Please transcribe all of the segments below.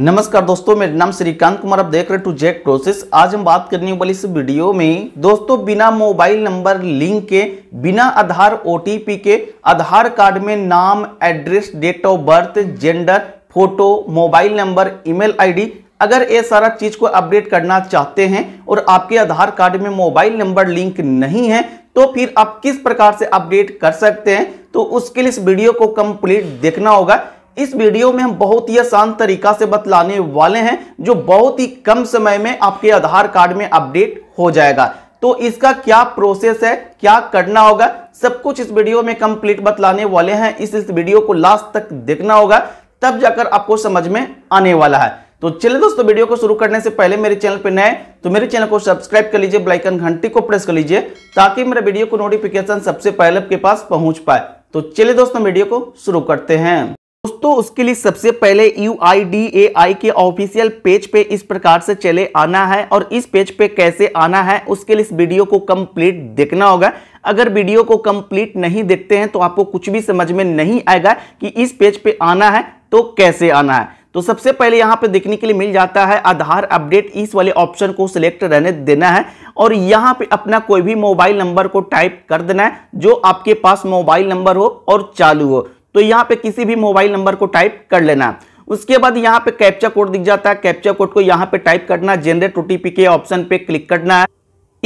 नमस्कार दोस्तों मेरा नाम श्रीकांत कुमार आप देख रहे टू जेक प्रोसेस आज हम बात करने वाली इस वीडियो में दोस्तों बिना मोबाइल नंबर लिंक के बिना आधार ओटीपी के आधार कार्ड में नाम address date of birth gender photo mobile number email ID अगर ये सारा चीज़ को अपडेट करना चाहते हैं और आपके आधार कार्ड में मोबाइल नंबर लिंक नहीं है तो फिर आप किस प्रकार से अपडेट कर सकते हैं तो उसके लिए इस वीडियो को कंप्लीट देखना होगा इस वीडियो में हम बहुत ही आसान तरीका से बतलाने वाले हैं जो बहुत ही कम समय में आपके आधार कार्ड में अपडेट हो जाएगा तो इसका क्या प्रोसेस है क्या करना होगा सब कुछ इस वीडियो में कंप्लीट बतलाने वाले हैं इस इस वीडियो को लास्ट तक देखना होगा तब जाकर आपको समझ में आने वाला है तो चलिए दोस्तों वीडियो को शुरू करने से पहले मेरे चैनल पर नए तो मेरे चैनल को सब्सक्राइब कर लीजिए ब्लाइकन घंटी को प्रेस कर लीजिए ताकि मेरे वीडियो को नोटिफिकेशन सबसे पहले आपके पास पहुंच पाए तो चलिए दोस्तों वीडियो को शुरू करते हैं दोस्तों उसके लिए सबसे पहले यू के ऑफिशियल पेज पे इस प्रकार से चले आना है और इस पेज पे कैसे आना है उसके लिए इस वीडियो को कंप्लीट देखना होगा अगर वीडियो को कंप्लीट नहीं देखते हैं तो आपको कुछ भी समझ में नहीं आएगा कि इस पेज पे आना है तो कैसे आना है तो सबसे पहले यहाँ पे देखने के लिए मिल जाता है आधार अपडेट इस वाले ऑप्शन को सिलेक्ट रहने देना है और यहाँ पे अपना कोई भी मोबाइल नंबर को टाइप कर देना है जो आपके पास मोबाइल नंबर हो और चालू हो तो यहाँ पे किसी भी मोबाइल नंबर को टाइप कर लेना उसके बाद यहाँ पे कैप्चा कोड दिख जाता है कैप्चा कोड को यहाँ पे टाइप करना जेनरेट ओटीपी के ऑप्शन पे क्लिक करना है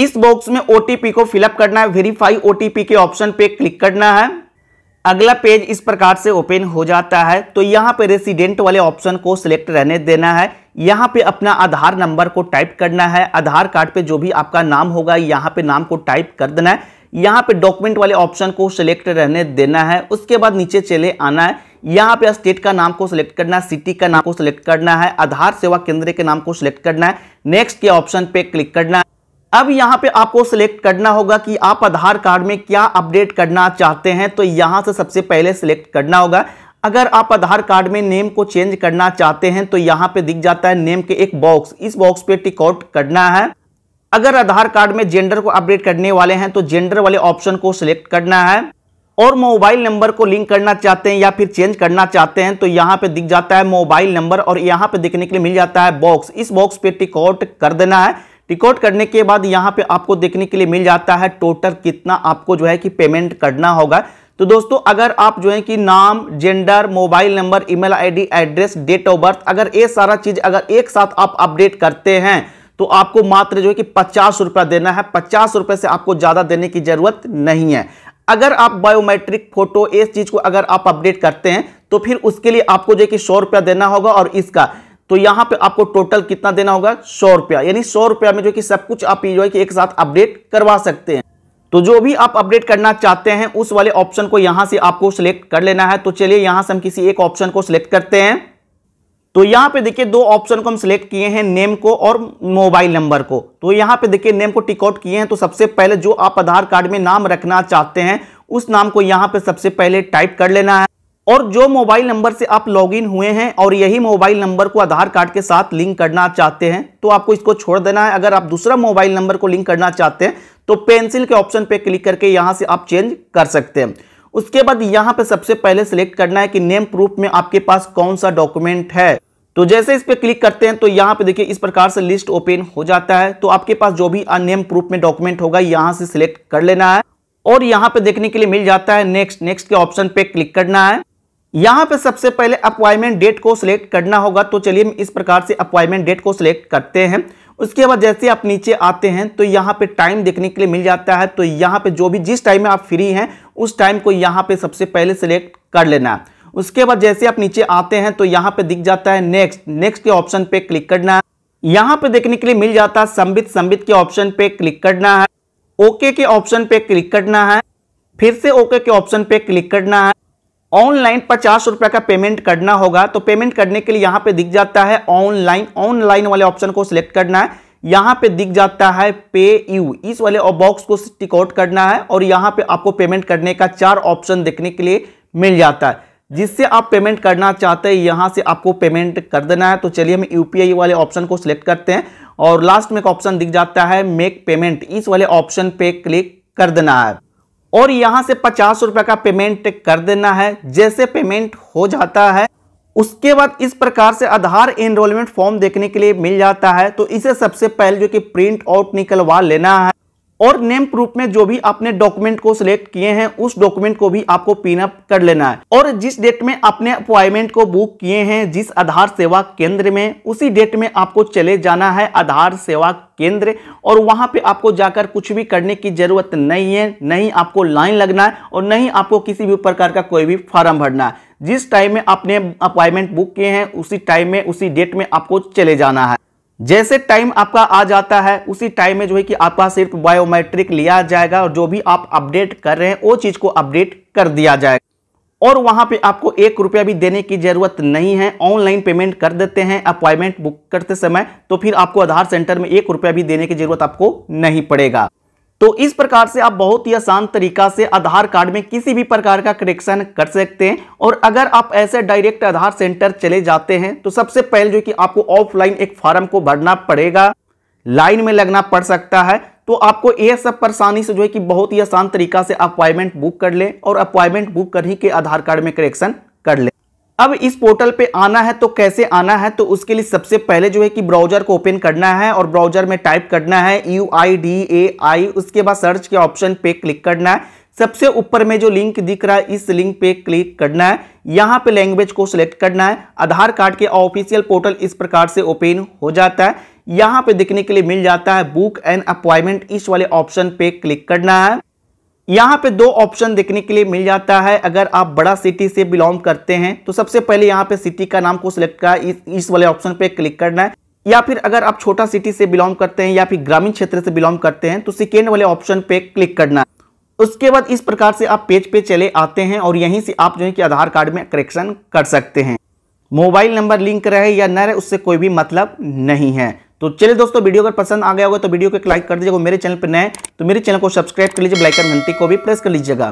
इस बॉक्स में ओटीपी को फिलअप करना है वेरीफाई ओटीपी के ऑप्शन पे क्लिक करना है अगला पेज इस प्रकार से ओपन हो जाता है तो यहाँ पे रेसिडेंट वाले ऑप्शन को सिलेक्ट रहने देना है यहाँ पे अपना आधार नंबर को टाइप करना है आधार कार्ड पे जो भी आपका नाम होगा यहाँ पे नाम को टाइप कर देना है यहाँ पे डॉक्यूमेंट वाले ऑप्शन को सिलेक्ट रहने देना है उसके बाद नीचे चले आना है यहाँ पे स्टेट का नाम को सिलेक्ट करना है सिटी का नाम को सिलेक्ट करना है आधार सेवा केंद्र के नाम को सिलेक्ट करना है नेक्स्ट के ऑप्शन पे क्लिक करना है अब यहाँ पे आपको सिलेक्ट करना होगा कि आप आधार कार्ड में क्या अपडेट करना चाहते हैं तो यहाँ से सबसे पहले सिलेक्ट करना होगा अगर आप आधार कार्ड में नेम को चेंज करना चाहते हैं तो यहाँ पे दिख जाता है नेम के एक बॉक्स इस बॉक्स पे टिक करना है अगर आधार कार्ड में जेंडर को अपडेट करने वाले हैं तो जेंडर वाले ऑप्शन को सिलेक्ट करना है और मोबाइल नंबर को लिंक करना चाहते हैं या फिर चेंज करना चाहते हैं तो यहाँ पे दिख जाता है मोबाइल नंबर और यहाँ पे देखने के लिए मिल जाता है बॉक्स इस बॉक्स पे टिकॉट कर देना है टिकॉट करने के बाद यहाँ पे आपको देखने के लिए मिल जाता है टोटल कितना आपको जो है कि पेमेंट करना होगा तो दोस्तों अगर आप जो है कि नाम gender mobile number email ID address date of birth अगर ये सारा चीज़ अगर एक साथ आप अपडेट करते हैं तो आपको मात्र जो है कि पचास रुपया देना है पचास रुपए से आपको ज़्यादा देने की ज़रूरत नहीं है अगर आप बायोमेट्रिक फोटो इस चीज़ को अगर आप अपडेट करते हैं तो फिर उसके लिए आपको जो है कि सौ रुपया देना होगा और इसका तो यहां पे आपको टोटल कितना देना होगा सौ रुपया यानी सौ रुपया में जो कि सब कुछ आप जो है कि एक साथ अपडेट करवा सकते हैं तो जो भी आप अपडेट करना चाहते हैं उस वाले ऑप्शन को यहां से आपको सिलेक्ट कर लेना है तो चलिए यहां से हम किसी एक ऑप्शन को सिलेक्ट करते हैं तो यहां पे देखिए दो ऑप्शन को हम सिलेक्ट किए हैं नेम को और मोबाइल नंबर को तो यहां पे देखिए नेम को टिक आउट किए हैं तो सबसे पहले जो आप आधार कार्ड में नाम रखना चाहते हैं उस नाम को यहां पे सबसे पहले टाइप कर लेना है और जो मोबाइल नंबर से आप लॉगिन हुए हैं और यही मोबाइल नंबर को आधार कार्ड के साथ लिंक करना चाहते हैं तो आपको इसको छोड़ देना है अगर आप दूसरा मोबाइल नंबर को लिंक करना चाहते हैं तो पेंसिल के ऑप्शन पे क्लिक करके यहां से आप चेंज कर सकते हैं उसके बाद यहाँ पे सबसे पहले सिलेक्ट करना है कि नेम प्रूफ में आपके पास कौन सा डॉक्यूमेंट है तो जैसे इस पर क्लिक करते हैं तो यहाँ पे देखिए इस प्रकार से लिस्ट ओपन हो जाता है तो आपके पास जो भी नेम प्रूफ में डॉक्यूमेंट होगा यहाँ से सिलेक्ट कर लेना है और यहाँ पे देखने के लिए मिल जाता है नेक्स्ट नेक्स्ट के ऑप्शन पे क्लिक करना है यहाँ पे सबसे पहले अपॉइंटमेंट डेट को सिलेक्ट करना होगा तो चलिए हम इस प्रकार से अपॉइंटमेंट डेट को सिलेक्ट करते हैं उसके बाद जैसे आप नीचे आते हैं तो यहाँ पे टाइम देखने के लिए मिल जाता है तो यहाँ पे जो भी जिस टाइम में आप फ्री हैं उस टाइम को यहाँ पे सबसे पहले सिलेक्ट कर लेना उसके बाद जैसे आप नीचे आते हैं तो यहाँ पे दिख जाता है नेक्स्ट नेक्स्ट के ऑप्शन पे क्लिक करना है यहाँ पे देखने के लिए मिल जाता है संबित संबित के ऑप्शन पे क्लिक करना है ओके के ऑप्शन पे क्लिक करना है फिर से ओके के ऑप्शन पे क्लिक करना है ऑनलाइन पचास रुपये का पेमेंट करना होगा तो पेमेंट करने के लिए यहाँ पे दिख जाता है ऑनलाइन ऑनलाइन वाले ऑप्शन को सिलेक्ट करना है यहां पे दिख जाता है पे यू इस वाले बॉक्स को टिकआउट करना है और यहां पे आपको पेमेंट करने का चार ऑप्शन देखने के लिए मिल जाता है जिससे आप पेमेंट करना चाहते हैं यहां से आपको पेमेंट कर देना है तो चलिए हम यूपीआई वाले ऑप्शन को सिलेक्ट करते हैं और लास्ट में एक ऑप्शन दिख जाता है मेक पेमेंट इस वाले ऑप्शन पे क्लिक कर देना है और यहां से पचास रुपए का पेमेंट कर देना है जैसे पेमेंट हो जाता है उसके बाद इस प्रकार से आधार एनरोलमेंट फॉर्म देखने के लिए मिल जाता है तो इसे सबसे पहले जो कि प्रिंट आउट निकलवा लेना है और नेम प्रूफ में जो भी आपने डॉक्यूमेंट को सिलेक्ट किए हैं उस डॉक्यूमेंट को भी आपको पिन अप कर लेना है और जिस डेट में आपने अपॉइंटमेंट को बुक किए हैं जिस आधार सेवा केंद्र में उसी डेट में आपको चले जाना है आधार सेवा केंद्र और वहां पे आपको जाकर कुछ भी करने की जरूरत नहीं है नहीं आपको लाइन लगना है और नहीं आपको किसी भी प्रकार का कोई भी फॉर्म भरना है जिस टाइम में आपने अपॉइंटमेंट बुक किए हैं उसी टाइम में उसी डेट में आपको चले जाना है जैसे टाइम आपका आ जाता है उसी टाइम में जो है कि आपका सिर्फ बायोमेट्रिक लिया जाएगा और जो भी आप अपडेट कर रहे हैं वो चीज़ को अपडेट कर दिया जाएगा और वहाँ पे आपको एक रुपया भी देने की ज़रूरत नहीं है ऑनलाइन पेमेंट कर देते हैं अपॉइंटमेंट बुक करते समय तो फिर आपको आधार सेंटर में एक रुपया भी देने की ज़रूरत आपको नहीं पड़ेगा तो इस प्रकार से आप बहुत ही आसान तरीका से आधार कार्ड में किसी भी प्रकार का करेक्शन कर सकते हैं और अगर आप ऐसे डायरेक्ट आधार सेंटर चले जाते हैं तो सबसे पहले जो कि आपको ऑफलाइन एक फॉर्म को भरना पड़ेगा लाइन में लगना पड़ सकता है तो आपको यह सब परेशानी से जो है कि बहुत ही आसान तरीका से अपॉइंटमेंट बुक कर लें और अपॉइंटमेंट बुक कर ही के आधार कार्ड में करेक्शन कर लें अब इस पोर्टल पे आना है तो कैसे आना है तो उसके लिए सबसे पहले जो है कि ब्राउजर को ओपन करना है और ब्राउजर में टाइप करना है यू आई डी ए आई उसके बाद सर्च के ऑप्शन पे क्लिक करना है सबसे ऊपर में जो लिंक दिख रहा है इस लिंक पे क्लिक करना है यहाँ पे लैंग्वेज को सिलेक्ट करना है आधार कार्ड के ऑफिशियल पोर्टल इस प्रकार से ओपन हो जाता है यहाँ पे देखने के लिए मिल जाता है बुक एंड अपॉइंटमेंट इस वाले ऑप्शन पे क्लिक करना है यहाँ पे दो ऑप्शन देखने के लिए मिल जाता है अगर आप बड़ा सिटी से बिलोंग करते हैं तो सबसे पहले यहाँ पे सिटी का नाम को सिलेक्ट कर इस, इस वाले ऑप्शन पे क्लिक करना है या फिर अगर आप छोटा सिटी से बिलोंग करते हैं या फिर ग्रामीण क्षेत्र से बिलोंग करते हैं तो सेकेंड वाले ऑप्शन पे क्लिक करना है उसके बाद इस प्रकार से आप पेज पे चले आते हैं और यहीं से आप जो है कि आधार कार्ड में करेक्शन कर सकते हैं मोबाइल नंबर लिंक रहे या न रहे उससे कोई भी मतलब नहीं है तो चलिए दोस्तों वीडियो अगर पसंद आ गया होगा तो वीडियो को एक लाइक कर दीजिएगा मेरे चैनल पर नए तो मेरे चैनल को सब्सक्राइब कर लीजिए एंड घंटी को भी प्रेस कर लीजिएगा